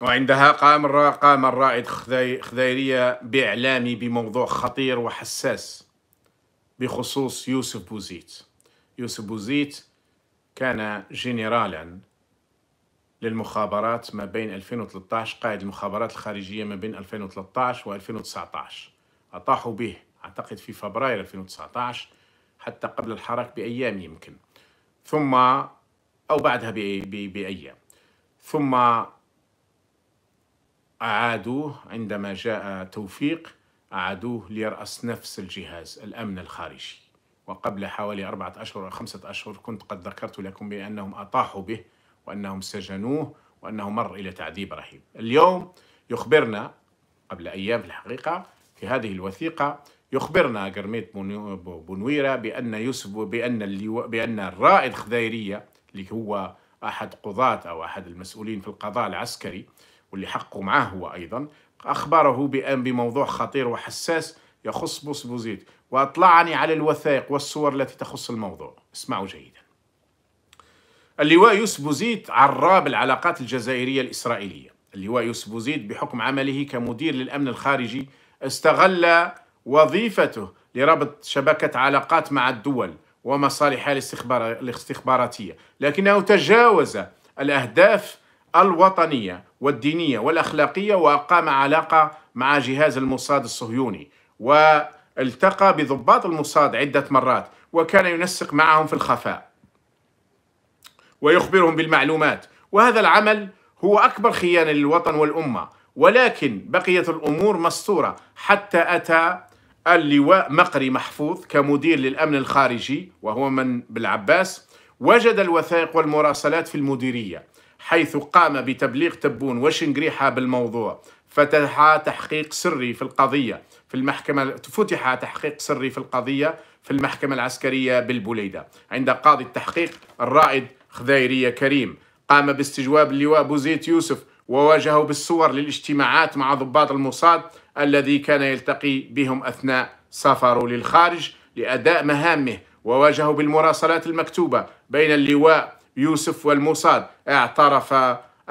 وعندها قام قام الرائد خذيرية بإعلامي بموضوع خطير وحساس بخصوص يوسف بوزيت يوسف بوزيت كان جنرالا للمخابرات ما بين 2013 قائد المخابرات الخارجية ما بين 2013 و 2019 أطاحوا به أعتقد في فبراير 2019 حتى قبل الحراك بأيام يمكن ثم أو بعدها بأيام ثم أعادوه عندما جاء توفيق أعادوه ليرأس نفس الجهاز الأمن الخارجي وقبل حوالي أربعة أشهر أو خمسة أشهر كنت قد ذكرت لكم بأنهم أطاحوا به وأنهم سجنوه وأنه مر إلى تعذيب رهيب اليوم يخبرنا قبل أيام في الحقيقة في هذه الوثيقة يخبرنا قرميت بونويرة بأن يوسف بأن اللي بأن الرائد خذيرية اللي هو أحد قضاة أو أحد المسؤولين في القضاء العسكري واللي حقه معاه هو أيضا أخبره بأن بموضوع خطير وحساس يخص بوزيد وأطلعني على الوثائق والصور التي تخص الموضوع اسمعوا جيدا اللواء يوسف بوزيد عراب العلاقات الجزائرية الإسرائيلية اللواء يوسف بوزيد بحكم عمله كمدير للأمن الخارجي استغل وظيفته لربط شبكة علاقات مع الدول ومصالحها الاستخباراتية لكنه تجاوز الأهداف الوطنية والدينية والأخلاقية وأقام علاقة مع جهاز الموساد الصهيوني والتقى بضباط الموساد عدة مرات وكان ينسق معهم في الخفاء ويخبرهم بالمعلومات وهذا العمل هو أكبر خيانة للوطن والأمة ولكن بقيت الأمور مستورة حتى أتى اللواء مقري محفوظ كمدير للأمن الخارجي وهو من بالعباس وجد الوثائق والمراسلات في المديرية حيث قام بتبليغ تبون وشنقريحة بالموضوع فتح تحقيق سري في القضية في المحكمة فتح تحقيق سري في القضية في المحكمة العسكرية بالبوليدة عند قاضي التحقيق الرائد خذيرية كريم قام باستجواب اللواء بوزيت يوسف وواجهه بالصور للاجتماعات مع ضباط الموساد الذي كان يلتقي بهم أثناء سفره للخارج لأداء مهامه وواجهه بالمراسلات المكتوبة بين اللواء يوسف والموساد اعترف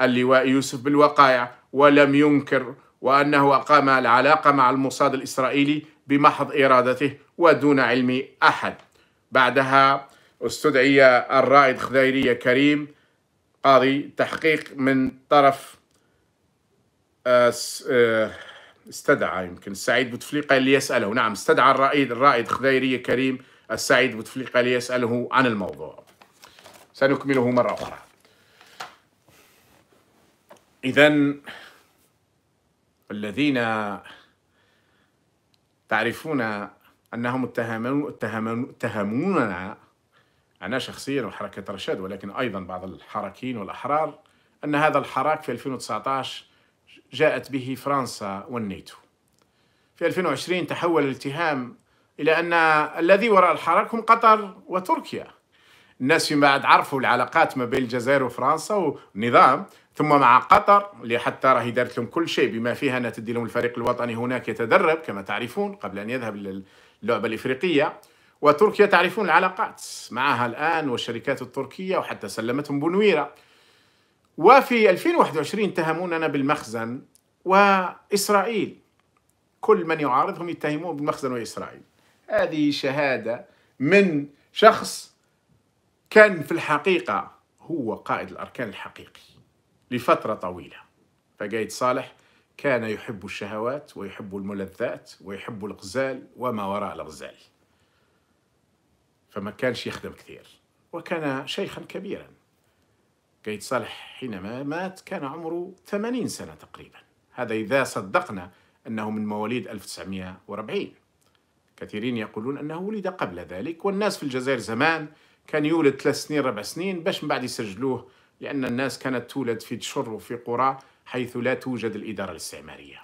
اللواء يوسف بالوقائع ولم ينكر وأنه أقام العلاقة مع الموساد الإسرائيلي بمحض إرادته ودون علم أحد بعدها استدعي الرائد خذيرية كريم قاضي تحقيق من طرف آه، آه، استدعى يمكن السعيد بوتفليقة ليسأله نعم استدعى الرائد الرائد خذيرية كريم السعيد بوتفليقة ليسأله عن الموضوع سنكمله مرة أخرى إذا الذين تعرفون أنهم اتهمون اتهمون اتهموننا أنا شخصيا وحركة رشاد ولكن أيضا بعض الحركيين والأحرار أن هذا الحراك في 2019 جاءت به فرنسا والنيتو في 2020 تحول الاتهام إلى أن الذي وراء الحراك هم قطر وتركيا الناس فيما بعد عرفوا العلاقات ما بين الجزائر وفرنسا والنظام ثم مع قطر اللي حتى راهي دارت لهم كل شيء بما فيها انها تدي لهم الفريق الوطني هناك يتدرب كما تعرفون قبل ان يذهب للعبه الافريقيه وتركيا تعرفون العلاقات معها الان والشركات التركيه وحتى سلمتهم بنويره وفي 2021 اتهموننا بالمخزن واسرائيل كل من يعارضهم يتهمون بالمخزن واسرائيل هذه شهاده من شخص كان في الحقيقة هو قائد الأركان الحقيقي لفترة طويلة فقايد صالح كان يحب الشهوات ويحب الملذات ويحب الغزال وما وراء الغزال فما كانش يخدم كثير وكان شيخا كبيرا قايد صالح حينما مات كان عمره 80 سنة تقريبا هذا إذا صدقنا أنه من مواليد 1940 كثيرين يقولون أنه ولد قبل ذلك والناس في الجزائر زمان كان يولد ثلاث سنين ربع سنين باش من بعد يسجلوه لأن الناس كانت تولد في تشر وفي قرى حيث لا توجد الإدارة الاستعمارية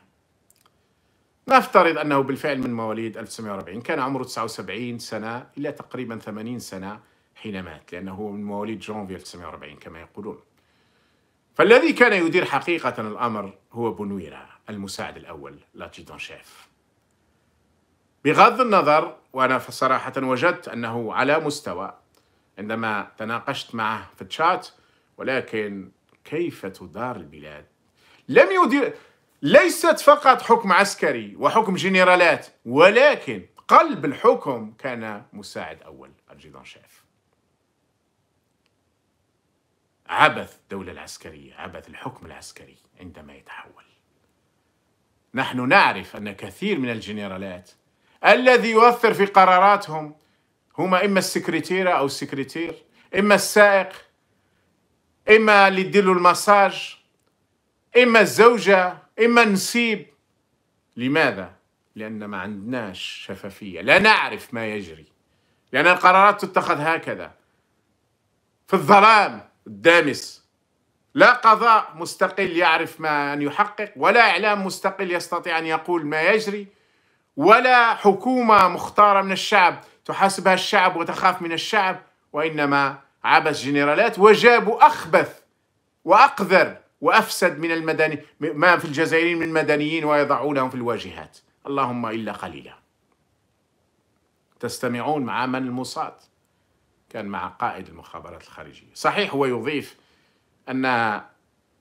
نفترض أنه بالفعل من مواليد 1940 كان عمره 79 سنة إلى تقريبا 80 سنة حين مات لأنه من مواليد جونفي 1940 كما يقولون فالذي كان يدير حقيقة الأمر هو بونويرا المساعد الأول لاتجدون شيف بغض النظر وأنا صراحة وجدت أنه على مستوى عندما تناقشت معه في الشات ولكن كيف تدار البلاد لم يدير ليست فقط حكم عسكري وحكم جنرالات ولكن قلب الحكم كان مساعد أول الجيدان شاف عبث الدولة العسكرية عبث الحكم العسكري عندما يتحول نحن نعرف أن كثير من الجنرالات الذي يؤثر في قراراتهم هما اما السكرتيره او السكرتير اما السائق اما اللي يديروا المساج اما الزوجه اما النسيب لماذا لان ما عندناش شفافيه لا نعرف ما يجري لان القرارات تتخذ هكذا في الظلام الدامس لا قضاء مستقل يعرف ما ان يحقق ولا اعلام مستقل يستطيع ان يقول ما يجري ولا حكومه مختاره من الشعب تحاسبها الشعب وتخاف من الشعب وإنما عبس جنرالات وجابوا أخبث وأقذر وأفسد من المدني ما في الجزائريين من مدنيين ويضعونهم في الواجهات اللهم إلا قليلا تستمعون مع من المصاد كان مع قائد المخابرات الخارجية صحيح هو يضيف أنها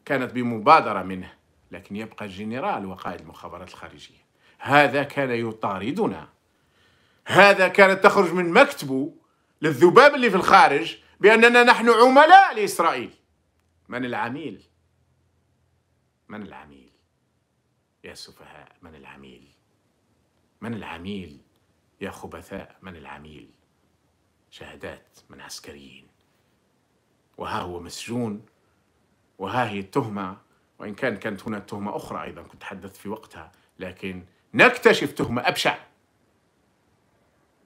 كانت بمبادرة منه لكن يبقى الجنرال وقائد المخابرات الخارجية هذا كان يطاردنا هذا كانت تخرج من مكتبه للذباب اللي في الخارج بأننا نحن عملاء لإسرائيل من العميل؟ من العميل؟ يا سفهاء من العميل؟ من العميل؟ يا خبثاء من العميل؟ شهادات من عسكريين وها هو مسجون وها هي التهمة وإن كان كانت هنا تهمة أخرى أيضا كنت تحدثت في وقتها لكن نكتشف تهمة أبشع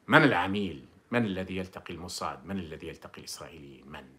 من العميل؟ من الذي يلتقي المصاد؟ من الذي يلتقي الإسرائيليين؟ من؟